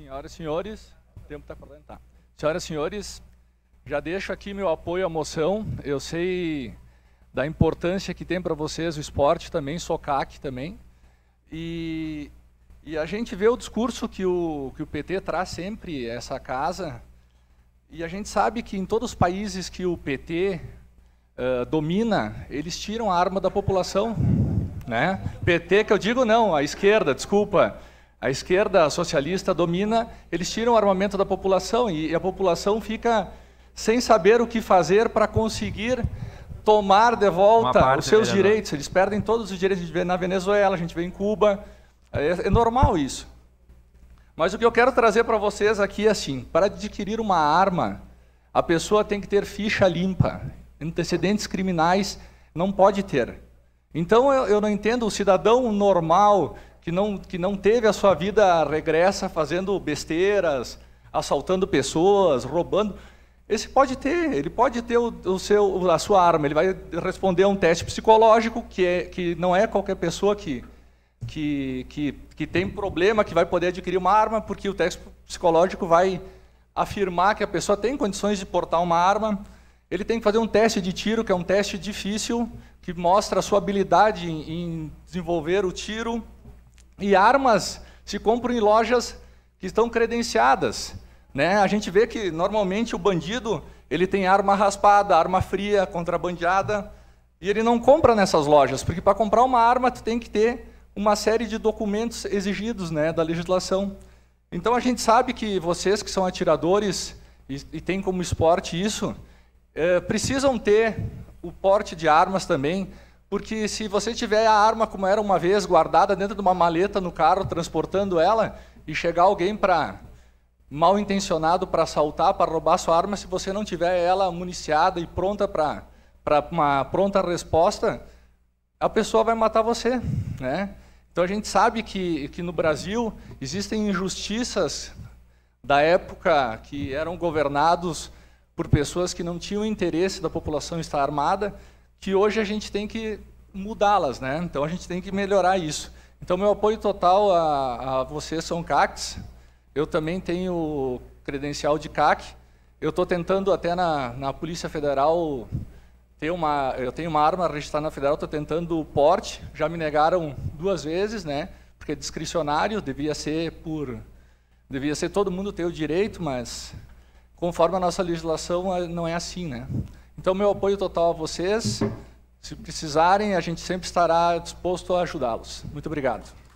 Senhoras e senhores, o tempo está correndo, tá. Senhoras e senhores, já deixo aqui meu apoio à moção. Eu sei da importância que tem para vocês o esporte também, socaque também. E, e a gente vê o discurso que o, que o PT traz sempre, essa casa, e a gente sabe que em todos os países que o PT uh, eh, domina, eles tiram a arma da população. Né? PT que eu digo não, a esquerda, desculpa a esquerda socialista domina, eles tiram o armamento da população e a população fica sem saber o que fazer para conseguir tomar de volta os seus direitos. Eles perdem todos os direitos de vê na Venezuela, a gente vê em Cuba. É, é normal isso. Mas o que eu quero trazer para vocês aqui é assim: para adquirir uma arma, a pessoa tem que ter ficha limpa, antecedentes criminais não pode ter. Então eu, eu não entendo o cidadão normal que não, que não teve a sua vida regressa fazendo besteiras, assaltando pessoas, roubando. Esse pode ter, ele pode ter o, o seu, a sua arma, ele vai responder a um teste psicológico, que, é, que não é qualquer pessoa que, que, que, que tem problema que vai poder adquirir uma arma, porque o teste psicológico vai afirmar que a pessoa tem condições de portar uma arma. Ele tem que fazer um teste de tiro, que é um teste difícil, que mostra a sua habilidade em, em desenvolver o tiro. E armas se compram em lojas que estão credenciadas. Né? A gente vê que normalmente o bandido ele tem arma raspada, arma fria, contrabandeada, e ele não compra nessas lojas, porque para comprar uma arma tu tem que ter uma série de documentos exigidos né, da legislação. Então a gente sabe que vocês que são atiradores e, e têm como esporte isso, é, precisam ter o porte de armas também porque se você tiver a arma como era uma vez guardada dentro de uma maleta no carro, transportando ela, e chegar alguém para mal intencionado para assaltar, para roubar sua arma, se você não tiver ela municiada e pronta para para uma pronta resposta, a pessoa vai matar você, né? Então a gente sabe que que no Brasil existem injustiças da época que eram governados por pessoas que não tinham interesse da população estar armada que hoje a gente tem que mudá-las, né? Então a gente tem que melhorar isso. Então meu apoio total a, a vocês são CACs. Eu também tenho credencial de CAC. Eu estou tentando até na, na Polícia Federal ter uma, eu tenho uma arma registrada na Federal, estou tentando o porte. Já me negaram duas vezes, né? Porque é discricionário, devia ser por, devia ser todo mundo ter o direito, mas conforme a nossa legislação eh, não é assim, né? Então, meu apoio total a vocês. Se precisarem, a gente sempre estará disposto a ajudá-los. Muito obrigado.